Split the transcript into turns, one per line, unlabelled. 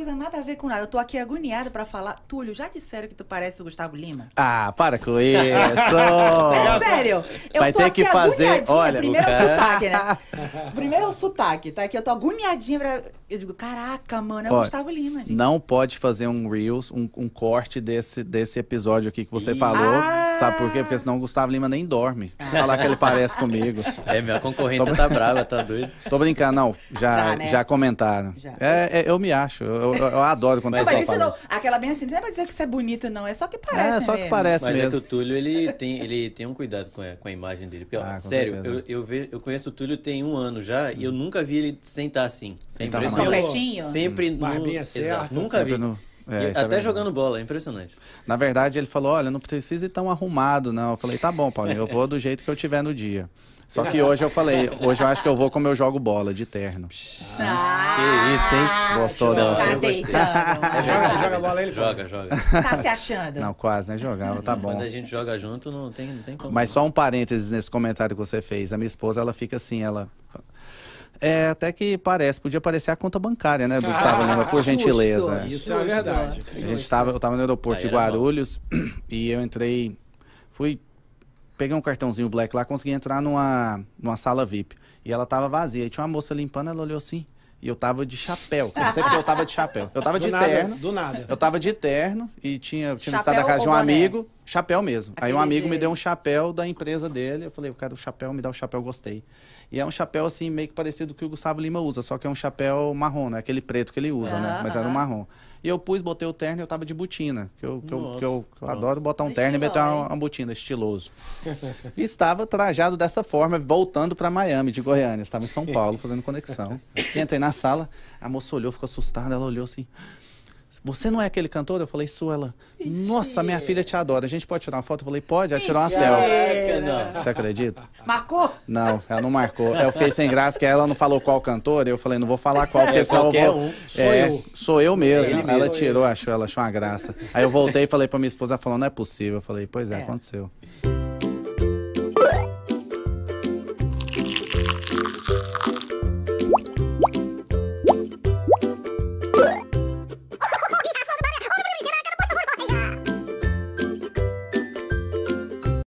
coisa nada a ver com nada. Eu tô aqui agoniada pra falar. Túlio, já disseram que tu parece o Gustavo Lima? Ah, para com isso! Sério, eu Vai tô ter aqui que fazer. Olha, primeiro é o sotaque, né? Primeiro é o sotaque, tá? Aqui eu tô agoniadinha pra. Eu digo, caraca, mano, é o Olha, Gustavo Lima, gente. Não pode fazer um Reels, um, um corte desse, desse episódio aqui que você Ih. falou. Ah. Sabe por quê? Porque senão o Gustavo Lima nem dorme. Ah. Falar que ele parece comigo. É, minha concorrência tô... tá brava, tá doido. Tô brincando, não. Já, já, tá, né? já comentaram. Já. É, é, eu me acho. Eu, eu, eu adoro quando mas, mas isso não, aquela bem assim, não é pra dizer que você é bonita não. É só que parece. É, só que mesmo. parece mas é mesmo. Mas é que o Túlio, ele tem, ele tem um cuidado com a, com a imagem dele. Porque, ó, ah, sério, eu, eu, ve, eu conheço o Túlio tem um ano já hum. e eu nunca vi ele sentar assim. Sempre é sentar completinho? Sempre. Hum. No, Barbinha Nunca sempre vi. No... É, é, até é jogando bola, é impressionante. Na verdade, ele falou: olha, não precisa ir tão arrumado, não. Eu falei: tá bom, Paulinho, eu vou do jeito que eu tiver no dia. Só que hoje eu falei, hoje eu acho que eu vou como eu jogo bola de terno. Ah, que isso, hein? Ah, Gostou dela. Tá deitando. joga, joga bola ele? Joga, joga. Tá se achando. Não, quase, né? Jogava, tá bom. Quando a gente joga junto, não tem, não tem como. Mas só um parênteses nesse comentário que você fez. A minha esposa, ela fica assim, ela... É, até que parece, podia parecer a conta bancária, né, do ah, Gustavo ah, Lima, por gentileza. Justo, isso é verdade. A gente tava, eu tava no aeroporto de Guarulhos e eu entrei, fui, peguei um cartãozinho black lá, consegui entrar numa, numa sala VIP. E ela tava vazia, e tinha uma moça limpando, ela olhou assim, e eu tava de chapéu. Eu sei porque eu tava de chapéu. Eu tava do de nada, terno. Do nada. Eu tava de terno e tinha, tinha estado na casa de um boné? amigo. Chapéu mesmo. Aquele Aí um amigo me deu um chapéu da empresa dele. Eu falei, eu quero o chapéu, me dá o chapéu, gostei. E é um chapéu, assim, meio que parecido com o que o Gustavo Lima usa, só que é um chapéu marrom, né? Aquele preto que ele usa, uh -huh. né? Mas era um marrom. E eu pus, botei o terno e eu tava de botina. Que eu, que eu, que eu, que eu adoro botar um terno e botar uma, uma botina, estiloso. e estava trajado dessa forma, voltando para Miami, de Goiânia. Estava em São Paulo, fazendo conexão. E entrei na sala, a moça olhou, ficou assustada, ela olhou assim... Você não é aquele cantor? Eu falei, sou ela. Nossa, minha filha te adora. A gente pode tirar uma foto? Eu falei, pode, ela é tirou uma selfie. É, é, né? Você acredita? Marcou? Não, ela não marcou. Eu fiquei sem graça que ela não falou qual cantor. Eu falei, não vou falar qual, porque é, senão eu vou. Um. Sou é, eu. Sou eu mesmo. É, ela tirou, achou, ela achou uma graça. Aí eu voltei e falei pra minha esposa, ela falou, não é possível. Eu falei, pois é. aconteceu.